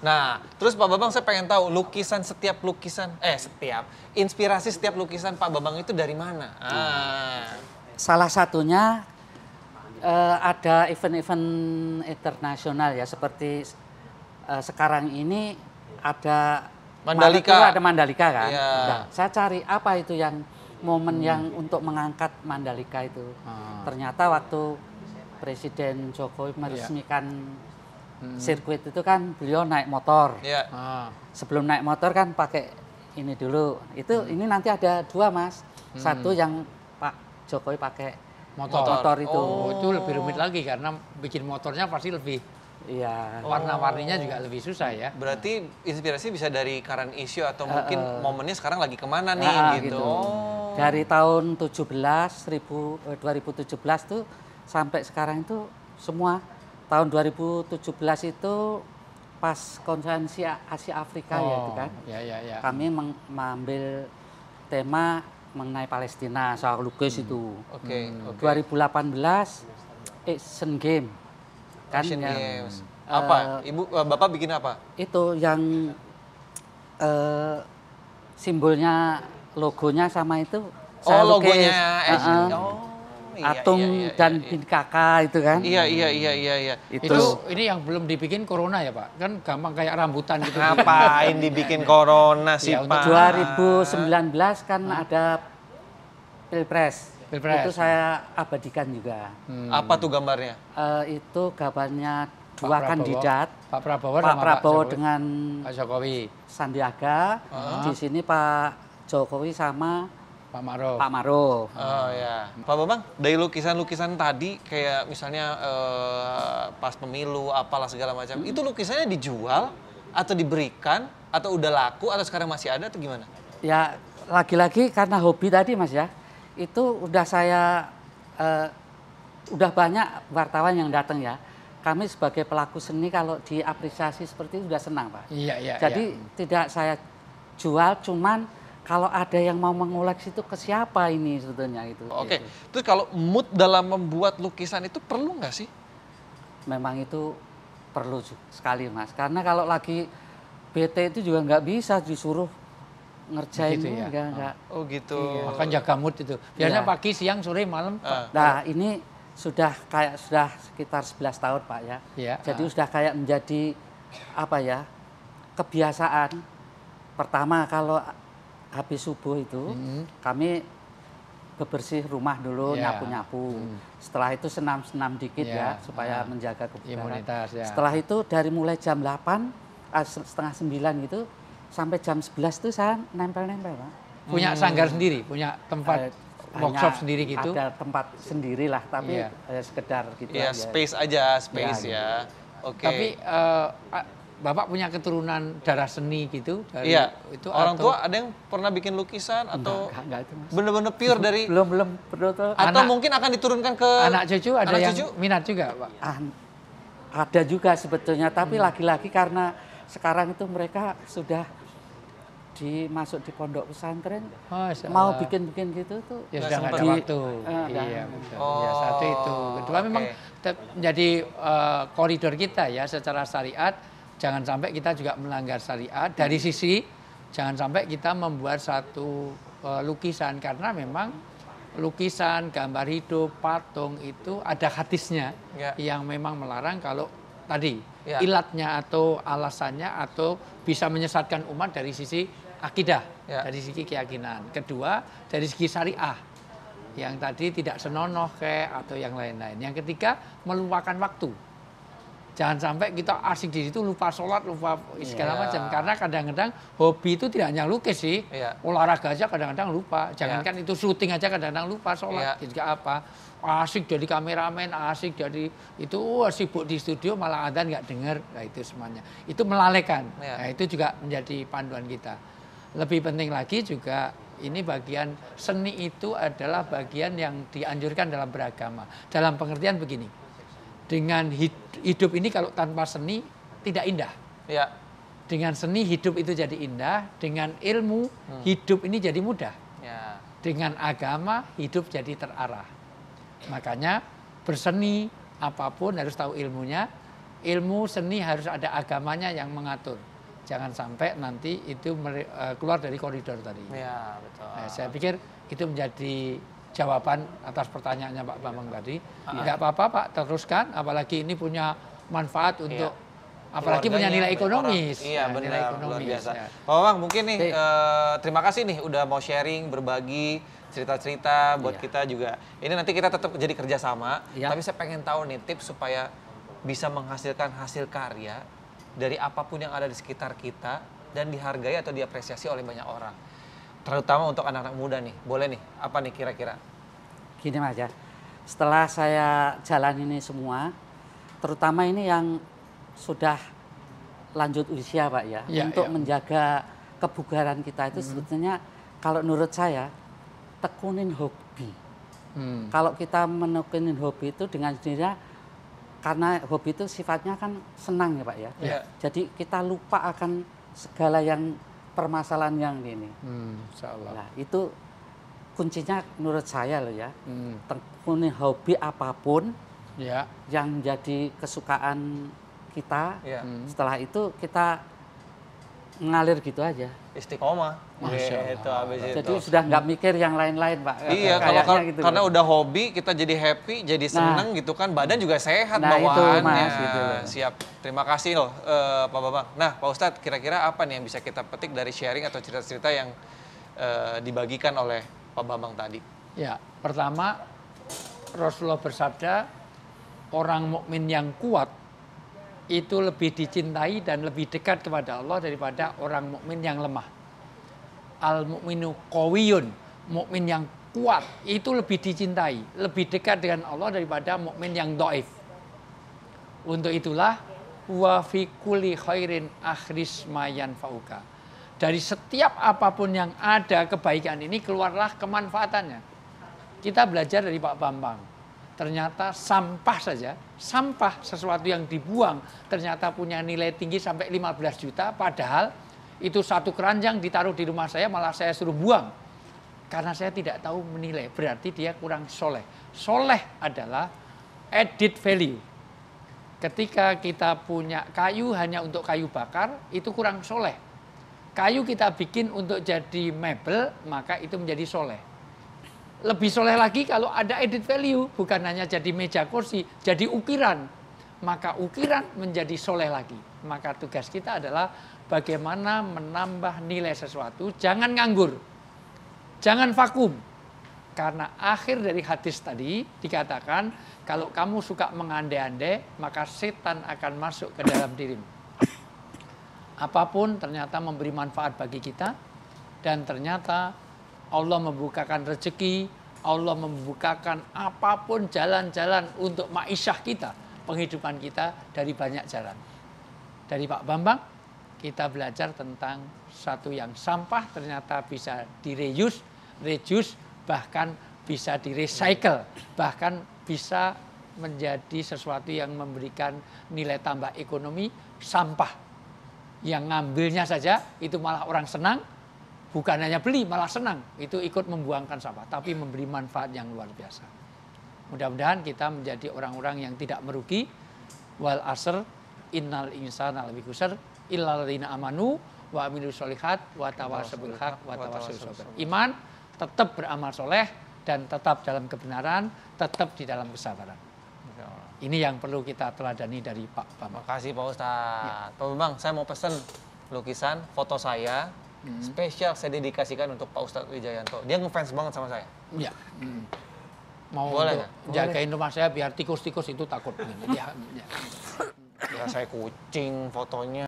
Nah, terus Pak Babang saya pengen tahu lukisan setiap lukisan, eh setiap, inspirasi setiap lukisan Pak Babang itu dari mana? Hmm. Ah. Salah satunya uh, ada event-event internasional ya, seperti uh, sekarang ini ada Mandalika. ada Mandalika kan? Ya. saya cari apa itu yang momen hmm. yang untuk mengangkat Mandalika itu. Hmm. Ternyata waktu Presiden Jokowi iya. meresmikan ya Hmm. Sirkuit itu kan beliau naik motor. Ya. Ah. Sebelum naik motor kan pakai ini dulu. Itu hmm. ini nanti ada dua mas. Hmm. Satu yang Pak Jokowi pakai motor, motor itu. Oh, oh itu lebih rumit lagi karena bikin motornya pasti lebih Iya. Warna-warninya oh. juga lebih susah ya. Berarti inspirasi bisa dari current issue atau uh, mungkin uh, momennya sekarang lagi kemana nih uh, gitu. gitu. Oh. Dari tahun 17 2017 eh, tuh sampai sekarang itu semua tahun 2017 itu pas konferensi Asia Afrika ya, oh, ya itu kan. Ya, ya, ya. Kami mengambil tema mengenai Palestina soal lukis hmm. itu. Oke. Okay, hmm. okay. 2018 Asian Game. Kan Asian yang, Games. Eh, apa? Ibu eh, Bapak bikin apa? Itu yang uh, simbolnya logonya sama itu. Oh, saya logonya lukis. Asian. Uh -uh. Oh. Oh, iya, Atung iya, iya, iya, dan iya, iya. Bin Kakak itu kan? Iya iya iya iya iya. Itu, itu ini yang belum dibikin corona ya, Pak. Kan gampang kayak rambutan gitu. Ngapain dibikin corona sih, ya, Pak? 2019 kan hmm. ada Pilpres. Pilpres. Itu saya abadikan juga. Hmm. Apa tuh gambarnya? Uh, itu gambarnya dua Pak Prabowo, kandidat. Pak Prabowo, Pak Prabowo Pak dengan Pak Jokowi. Sandiaga. Uh Di sini Pak Jokowi sama Pak Maruf. Pak Maruf. Oh ya. Pak Bambang, dari lukisan-lukisan tadi kayak misalnya uh, pas pemilu apalah segala macam, hmm. itu lukisannya dijual atau diberikan atau udah laku atau sekarang masih ada atau gimana? Ya lagi-lagi karena hobi tadi Mas ya, itu udah saya uh, udah banyak wartawan yang datang ya. Kami sebagai pelaku seni kalau diapresiasi seperti itu udah senang Pak. Iya iya. Jadi iya. tidak saya jual cuman kalau ada yang mau mengoleksi itu ke siapa ini sebetulnya itu. Oke, okay. Gitu. terus kalau mood dalam membuat lukisan itu perlu nggak sih? Memang itu perlu sekali mas, karena kalau lagi BT itu juga nggak bisa disuruh ngerjain gitu ya. enggak, enggak. Oh. oh gitu. Iya. Makan jaga mood itu. Biasanya ya. pagi, siang, sore, malam. Uh. Nah ini sudah kayak sudah sekitar 11 tahun pak ya. ya Jadi uh. sudah kayak menjadi apa ya kebiasaan. Pertama kalau habis subuh itu hmm. kami bebersih rumah dulu iya. nyapu-nyapu. Yeah. Hmm. Setelah itu senam-senam dikit yeah. ya supaya uh, menjaga kebugaran. Ya. Setelah itu dari mulai jam 8 ah, eh, setengah 9 gitu sampai jam 11 itu saya nempel-nempel, Pak. Punya hmm. sanggar sendiri, punya tempat uh, workshop sendiri gitu. Ada tempat sendirilah tapi yeah. Iya. sekedar gitu yeah, aja. space aja, space gitu. ya. ya. Gitu. Oke. Okay. Tapi uh, Bapak punya keturunan darah seni gitu dari iya. itu orang atau, tua ada yang pernah bikin lukisan atau bener-bener pure dari belum belum atau anak, mungkin akan diturunkan ke anak cucu ada anak yang cucu? minat juga Pak. An ah, ada juga sebetulnya tapi laki-laki hmm. karena sekarang itu mereka sudah dimasuk di pondok pesantren oh, mau bikin bikin gitu tuh ya sudah nggak ada waktu uh, iya oh, ya satu itu kedua okay. Oh, memang menjadi uh, koridor kita ya secara syariat jangan sampai kita juga melanggar syariat. Dari hmm. sisi jangan sampai kita membuat satu uh, lukisan karena memang lukisan, gambar hidup, patung itu ada hadisnya ya. yang memang melarang kalau tadi ya. ilatnya atau alasannya atau bisa menyesatkan umat dari sisi akidah, ya. dari sisi keyakinan. Kedua, dari sisi syariah yang tadi tidak senonoh kayak atau yang lain-lain. Yang ketiga, meluangkan waktu. Jangan sampai kita asik di situ lupa sholat, lupa segala yeah. macam. Karena kadang-kadang hobi itu tidak hanya lukis sih. Yeah. Olahraga aja kadang-kadang lupa. Jangankan iya. yeah. itu syuting aja kadang-kadang lupa sholat. Yeah. Juga apa. Asik jadi kameramen, asik jadi itu wah, sibuk di studio malah adzan nggak dengar. Nah itu semuanya. Itu melalaikan. Yeah. Nah itu juga menjadi panduan kita. Lebih penting lagi juga ini bagian seni itu adalah bagian yang dianjurkan dalam beragama. Dalam pengertian begini dengan hidup ini kalau tanpa seni tidak indah. Ya. Dengan seni hidup itu jadi indah, dengan ilmu hmm. hidup ini jadi mudah. Ya. Dengan agama hidup jadi terarah. Makanya berseni apapun harus tahu ilmunya. Ilmu seni harus ada agamanya yang mengatur. Jangan sampai nanti itu eh, keluar dari koridor tadi. Ya, betul. Nah, saya pikir itu menjadi jawaban atas pertanyaannya Pak Bambang iya. tadi. Ah. Tidak apa-apa Pak, teruskan. Apalagi ini punya manfaat iya. untuk ya. apalagi punya nilai ekonomis. iya, ya, benar, nilai ekonomis. Luar biasa. Ya. Pak Bambang, mungkin nih eh, terima kasih nih udah mau sharing, berbagi cerita-cerita buat ya. kita juga. Ini nanti kita tetap jadi kerjasama. ya. Tapi saya pengen tahu nih tips supaya bisa menghasilkan hasil karya dari apapun yang ada di sekitar kita dan dihargai atau diapresiasi oleh banyak orang terutama untuk anak-anak muda nih boleh nih apa nih kira-kira gini aja ya. setelah saya jalan ini semua terutama ini yang sudah lanjut usia pak ya, ya untuk ya. menjaga kebugaran kita itu hmm. sebetulnya kalau menurut saya tekunin hobi hmm. kalau kita menekunin hobi itu dengan sendirinya karena hobi itu sifatnya kan senang ya pak ya, ya. jadi kita lupa akan segala yang permasalahan yang ini. Hmm, Nah, itu kuncinya menurut saya loh ya. Hmm. Tekuni hobi apapun ya. yang jadi kesukaan kita. Ya. Setelah itu kita ngalir gitu aja. Istiqomah. Masya iya, Allah. Itu, habis jadi sudah nggak mikir yang lain-lain, Pak. Iya, kalau kar gitu. karena udah hobi, kita jadi happy, jadi nah. seneng gitu kan. Badan juga sehat nah, bawaannya. Itu, mas, gitu Siap. Terima kasih loh, uh, Pak Bambang. Nah, Pak Ustadz, kira-kira apa nih yang bisa kita petik dari sharing atau cerita-cerita yang uh, dibagikan oleh Pak Bambang tadi? Ya, pertama Rasulullah bersabda, orang mukmin yang kuat itu lebih dicintai dan lebih dekat kepada Allah daripada orang mukmin yang lemah. Al mukminu kawiyun, mukmin yang kuat itu lebih dicintai, lebih dekat dengan Allah daripada mukmin yang doif. Untuk itulah wa fi kulli khairin akhris mayan fauka. Dari setiap apapun yang ada kebaikan ini keluarlah kemanfaatannya. Kita belajar dari Pak Bambang ternyata sampah saja, sampah sesuatu yang dibuang ternyata punya nilai tinggi sampai 15 juta padahal itu satu keranjang ditaruh di rumah saya malah saya suruh buang. Karena saya tidak tahu menilai, berarti dia kurang soleh. Soleh adalah added value. Ketika kita punya kayu hanya untuk kayu bakar, itu kurang soleh. Kayu kita bikin untuk jadi mebel, maka itu menjadi soleh lebih soleh lagi kalau ada added value, bukan hanya jadi meja kursi, jadi ukiran. Maka ukiran menjadi soleh lagi. Maka tugas kita adalah bagaimana menambah nilai sesuatu, jangan nganggur, jangan vakum. Karena akhir dari hadis tadi dikatakan, kalau kamu suka mengandai-andai, maka setan akan masuk ke dalam dirimu. Apapun ternyata memberi manfaat bagi kita, dan ternyata Allah membukakan rezeki, Allah membukakan apapun jalan-jalan untuk maisyah kita, penghidupan kita dari banyak jalan. Dari Pak Bambang, kita belajar tentang satu yang sampah ternyata bisa direuse, reduce, bahkan bisa direcycle, bahkan bisa menjadi sesuatu yang memberikan nilai tambah ekonomi sampah. Yang ngambilnya saja itu malah orang senang, bukan hanya beli malah senang itu ikut membuangkan sampah tapi memberi manfaat yang luar biasa mudah-mudahan kita menjadi orang-orang yang tidak merugi wal asr innal insana lebih kusar rina amanu wa aminu solihat wa tawasabul haq wa tawasul sabr iman tetap beramal soleh dan tetap dalam kebenaran tetap di dalam kesabaran ini yang perlu kita teladani dari Pak Bambang. Terima kasih Pak Ustadz. Ya. Pak Bambang, saya mau pesen lukisan foto saya hmm. spesial saya dedikasikan untuk Pak Ustadz Wijayanto. Dia ngefans banget sama saya. Iya. Hmm. Mau Boleh gak? jagain Boleh. rumah saya biar tikus-tikus itu takut. ya, ya. ya saya kucing fotonya.